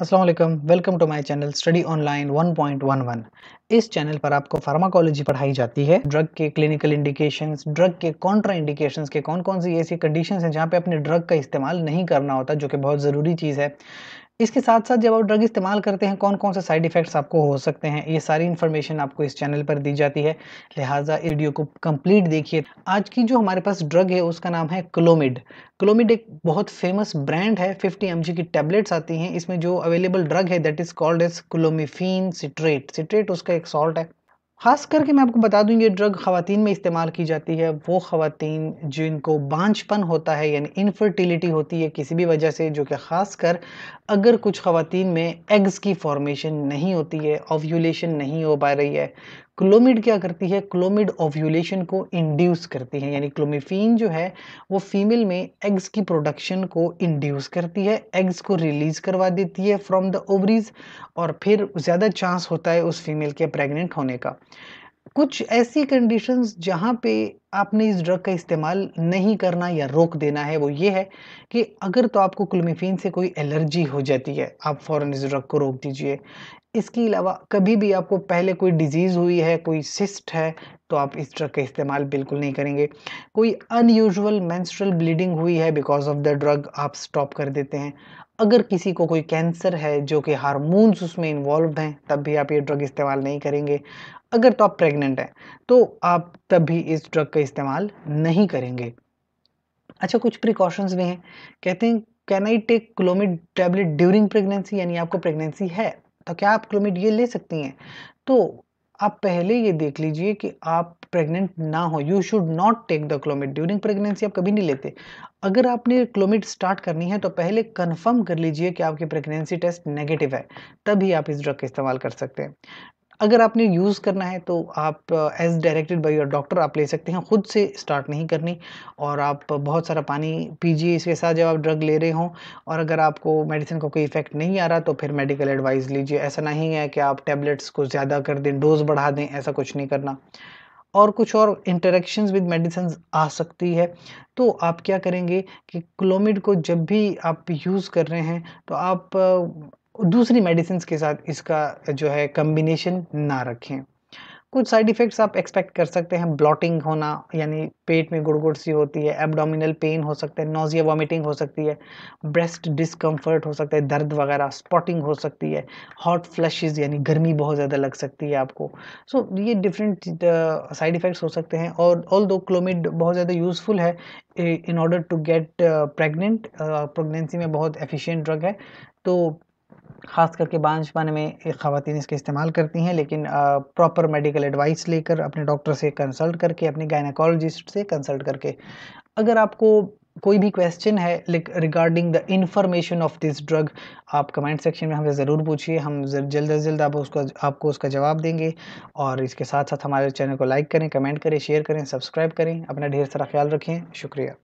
Aslam welcome to my channel study online 1.11 इस channel पर आपको फार्माकोलॉजी पढ़ाई जाती है ड्रग के क्लिनिकल इंडिकेशंस ड्रग के कॉन्ट्रा इंडिकेशंस के कौन कौन सी ऐसी कंडीशंस हैं जहाँ पे अपने ड्रग का इस्तेमाल नहीं करना होता जो कि बहुत ज़रूरी चीज़ है इसके साथ साथ जब आप ड्रग इस्तेमाल करते हैं कौन कौन से साइड इफ़ेक्ट्स आपको हो सकते हैं ये सारी इन्फॉर्मेशन आपको इस चैनल पर दी जाती है लिहाजा वीडियो को कंप्लीट देखिए आज की जो हमारे पास ड्रग है उसका नाम है क्लोमिड क्लोमिड एक बहुत फेमस ब्रांड है 50 एम की टैबलेट्स आती हैं इसमें जो अवेलेबल ड्रग है that is called as clomiphene citrate citrate उसका एक सॉल्ट है ख़ास करके मैं आपको बता दूं ये ड्रग खातन में इस्तेमाल की जाती है वो खातन जिनको बांझपन होता है यानी इनफर्टिलिटी होती है किसी भी वजह से जो कि ख़ास कर अगर कुछ खातन में एग्स की फॉर्मेशन नहीं होती है ओव्यूलेशन नहीं हो पा रही है क्लोमिड क्या करती है क्लोमिड ओव्यूलेशन को इंड्यूस करती है यानी क्लोमिफीन जो है वो फीमेल में एग्स की प्रोडक्शन को इंड्यूस करती है एग्स को रिलीज करवा देती है फ्रॉम द ओवरीज और फिर ज़्यादा चांस होता है उस फीमेल के प्रेग्नेंट होने का कुछ ऐसी कंडीशंस जहां पे आपने इस ड्रग का इस्तेमाल नहीं करना या रोक देना है वो ये है कि अगर तो आपको क्लोमिफिन से कोई एलर्जी हो जाती है आप फ़ौरन इस ड्रग को रोक दीजिए इसके अलावा कभी भी आपको पहले कोई डिजीज़ हुई है कोई सिस्ट है तो आप इस ड्रग का इस्तेमाल बिल्कुल नहीं करेंगे कोई अनयूजल मैंस्ट्रल ब्लीडिंग हुई है बिकॉज ऑफ द ड्रग आप स्टॉप कर देते हैं अगर किसी को कोई कैंसर है जो कि हारमोन्स उसमें इन्वॉल्व हैं तब भी आप ये ड्रग इस्तेमाल नहीं करेंगे अगर तो आप प्रेग्नेंट हैं तो आप तब भी इस ड्रग का इस्तेमाल नहीं करेंगे अच्छा कुछ प्रिकॉशंस भी हैं कहते हैं can I take Clomid tablet during pregnancy यानी आपको प्रेगनेंसी है तो क्या आप क्लोमिड ये ले सकती हैं तो आप पहले ये देख लीजिए कि आप प्रेग्नेंट ना हो you should not take the Clomid during pregnancy आप कभी नहीं लेते अगर आपने क्लोमिड स्टार्ट करनी है तो पहले कंफर्म कर लीजिए कि आपकी प्रेगनेंसी टेस्ट नेगेटिव है तभी आप इस ड्रग का इस्तेमाल कर सकते हैं अगर आपने यूज़ करना है तो आप as directed by your doctor आप ले सकते हैं ख़ुद से स्टार्ट नहीं करनी और आप बहुत सारा पानी पीजिए इसके साथ जब आप ड्रग ले रहे हों और अगर आपको मेडिसिन का कोई इफेक्ट नहीं आ रहा तो फिर मेडिकल एडवाइस लीजिए ऐसा नहीं है कि आप टैबलेट्स को ज़्यादा कर दें डोज बढ़ा दें ऐसा कुछ नहीं करना और कुछ और इंटरेक्शन विद मेडिसिन आ सकती है तो आप क्या करेंगे कि क्लोमिड को जब भी आप यूज़ कर रहे हैं तो आप दूसरी मेडिसिन के साथ इसका जो है कम्बिनेशन ना रखें कुछ साइड इफ़ेक्ट्स आप एक्सपेक्ट कर सकते हैं ब्लॉटिंग होना यानी पेट में गुड़गुड़ सी होती है एबडोमिनल पेन हो सकता है नोजिया वॉमिटिंग हो सकती है ब्रेस्ट डिस्कम्फर्ट हो सकता है दर्द वगैरह स्पॉटिंग हो सकती है हॉट फ्लशेज यानी गर्मी बहुत ज़्यादा लग सकती है आपको सो so, ये डिफरेंट साइड इफ़ेक्ट्स हो सकते हैं और ऑल दो क्लोमिड बहुत ज़्यादा यूज़फुल है in order to get pregnant pregnancy में बहुत एफिशियंट ड्रग है तो ख़ास करके बांझ पाने में ख़वान इसके इस्तेमाल करती हैं लेकिन प्रॉपर मेडिकल एडवाइस लेकर अपने डॉक्टर से कंसल्ट करके अपने गायनाकोलॉजिस्ट से कंसल्ट करके अगर आपको कोई भी क्वेश्चन है regarding the information of this drug आप कमेंट सेक्शन में हमें ज़रूर पूछिए हम जल्द अज जल्द आप उसका आपको उसका जवाब देंगे और इसके साथ साथ हमारे चैनल को लाइक करें कमेंट करें शेयर करें सब्सक्राइब करें अपना ढेर सारा ख्याल रखें शुक्रिया